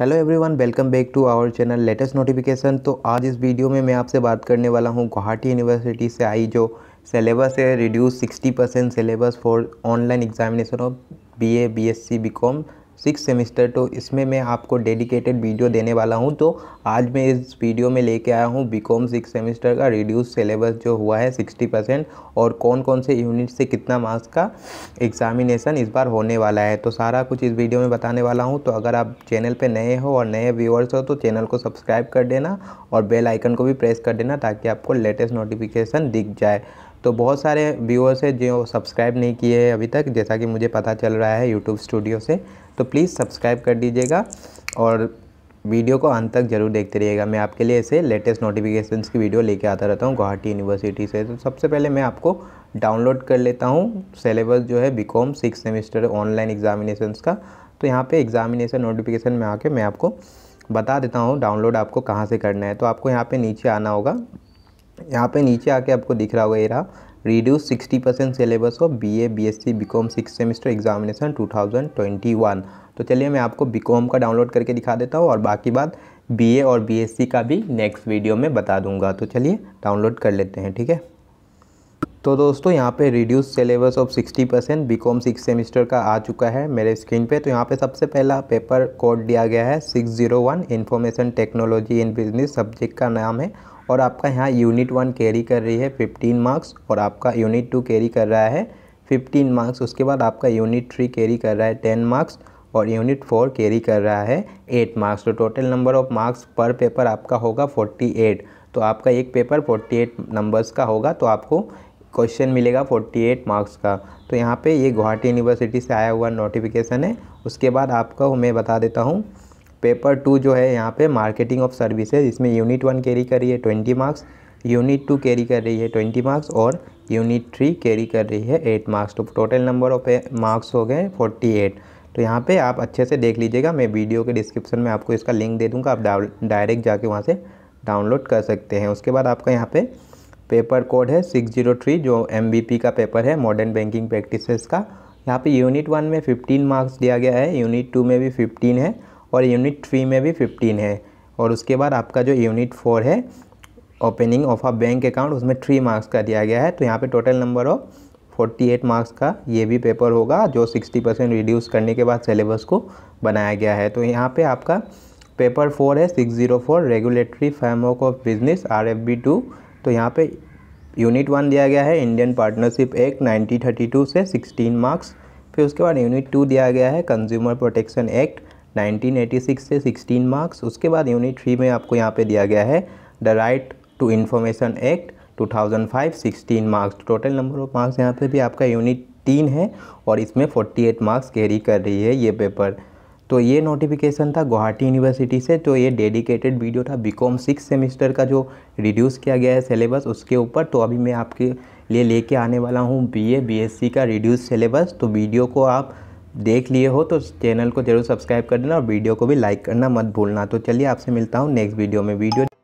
hello everyone welcome back to our channel latest notification तो आज इस वीडियो में मैं आपसे बात करने वाला हूँ गुवाहाटी यूनिवर्सिटी से आई जो सिलेबस है reduce 60 percent syllabus for online examination of BA BSc BCom six semester तो इसमें मैं आपको डेडिकेटेड वीडियो देने वाला हूँ तो आज मैं इस वीडियो में लेके आया हूँ बीकॉम सिक्स सेमेस्टर का रिड्यूस सिलेबस जो हुआ है सिक्सटी परसेंट और कौन कौन से यूनिट से कितना मार्क्स का एग्जामिनेसन इस बार होने वाला है तो सारा कुछ इस वीडियो में बताने वाला हूँ तो अगर आप चैनल पर नए हो और नए व्यूअर्स हो तो चैनल को सब्सक्राइब कर देना और बेलाइकन को भी प्रेस कर देना ताकि आपको लेटेस्ट नोटिफिकेशन दिख जाए तो बहुत सारे व्यूअर्स हैं जो सब्सक्राइब नहीं किए हैं अभी तक जैसा कि मुझे पता चल रहा है यूट्यूब स्टूडियो से तो प्लीज़ सब्सक्राइब कर दीजिएगा और वीडियो को अंत तक जरूर देखते रहिएगा मैं आपके लिए ऐसे लेटेस्ट नोटिफिकेशन की वीडियो लेके आता रहता हूँ गुवाहाटी यूनिवर्सिटी से तो सबसे पहले मैं आपको डाउनलोड कर लेता हूँ सिलेबस जो है BCom six semester online examination का तो यहाँ पे एग्जामिनेशन नोटिफिकेशन में आके मैं आपको बता देता हूँ डाउनलोड आपको कहाँ से करना है तो आपको यहाँ पे नीचे आना होगा यहाँ पे नीचे आके आपको दिख रहा होगा ये रहा reduce sixty percent syllabus of B A B S C BCom six semester examination two thousand twenty one तो चलिए मैं आपको बी कॉम का डाउनलोड करके दिखा देता हूँ और बाकी बात बी ए और बी एस सी का भी नेक्स्ट वीडियो में बता दूंगा तो चलिए डाउनलोड कर लेते हैं ठीक है तो दोस्तों यहाँ पे reduce syllabus of 60 percent BCom six semester का आ चुका है मेरे स्क्रीन पे तो यहाँ पे सबसे पहला पेपर कोड दिया गया है 601 information technology in business subject का नाम है और आपका यहाँ यूनिट वन कैरी कर रही है फिफ्टीन मार्क्स और आपका यूनिट टू कैरी कर रहा है फिफ्टीन मार्क्स उसके बाद आपका यूनिट थ्री कैरी कर रहा है टेन मार्क्स और यूनिट फोर कैरी कर रहा है एट मार्क्स तो टोटल नंबर ऑफ मार्क्स पर पेपर आपका होगा फोर्टी एट तो आपका एक पेपर फोर्टी एट नंबर्स का होगा तो आपको क्वेश्चन मिलेगा फोर्टी एट मार्क्स का तो यहाँ पे ये गुवाहाटी यूनिवर्सिटी से आया हुआ नोटिफिकेशन है उसके बाद आपका मैं बता देता हूँ पेपर टू जो है यहाँ पे मार्केटिंग ऑफ सर्विसेज इसमें यूनिट वन कैरी कर रही है twenty marks unit two carry कर रही है ट्वेंटी मार्क्स और यूनिट थ्री कैरी कर रही है एट मार्क्स तो टोटल नंबर ऑफ मार्क्स हो गए फोर्टी एट तो यहाँ पे आप अच्छे से देख लीजिएगा मैं वीडियो के डिस्क्रिप्शन में आपको इसका लिंक दे दूँगा आप डायरेक्ट जाके वहाँ से डाउनलोड कर सकते हैं उसके बाद आपका यहाँ पर पेपर कोड है सिक्स जीरो थ्री जो एम का पेपर है मॉडर्न बैंकिंग प्रैक्टिसेस का यहाँ पे यूनिट वन में फिफ्टीन मार्क्स दिया गया है यूनिट टू में भी फिफ्टीन है और यूनिट थ्री में भी फिफ्टीन है और उसके बाद आपका जो यूनिट फोर है opening of a bank account उसमें थ्री मार्क्स का दिया गया है तो यहाँ पे total number of forty eight marks का ये भी पेपर होगा जो सिक्सटी परसेंट रिड्यूस करने के बाद सिलेबस को बनाया गया है तो यहाँ पे आपका पेपर फोर है six zero four regulatory framework of business R F B two तो यहाँ पे यूनिट वन दिया गया है Indian partnership act nineteen thirty two से सिक्सटीन मार्क्स फिर उसके बाद यूनिट टू दिया गया है कंज्यूमर प्रोटेक्शन एक्ट 1986 से 16 मार्क्स उसके बाद यूनिट थ्री में आपको यहाँ पे दिया गया है the right to information act 2005 16 marks total number of marks यहाँ पे भी आपका यूनिट तीन है और इसमें 48 मार्क्स कैरी कर रही है ये पेपर तो ये नोटिफिकेशन था गुवाहाटी यूनिवर्सिटी से तो ये डेडिकेटेड वीडियो था बी कॉम सिक्स सेमिस्टर का जो रिड्यूस किया गया है सिलेबस उसके ऊपर तो अभी मैं आपके लिए लेके आने वाला हूँ B A B S C का रिड्यूस सिलेबस तो वीडियो को आप देख लिए हो तो चैनल को जरूर सब्सक्राइब कर देना और वीडियो को भी लाइक करना मत भूलना तो चलिए आपसे मिलता हूँ नेक्स्ट वीडियो में वीडियो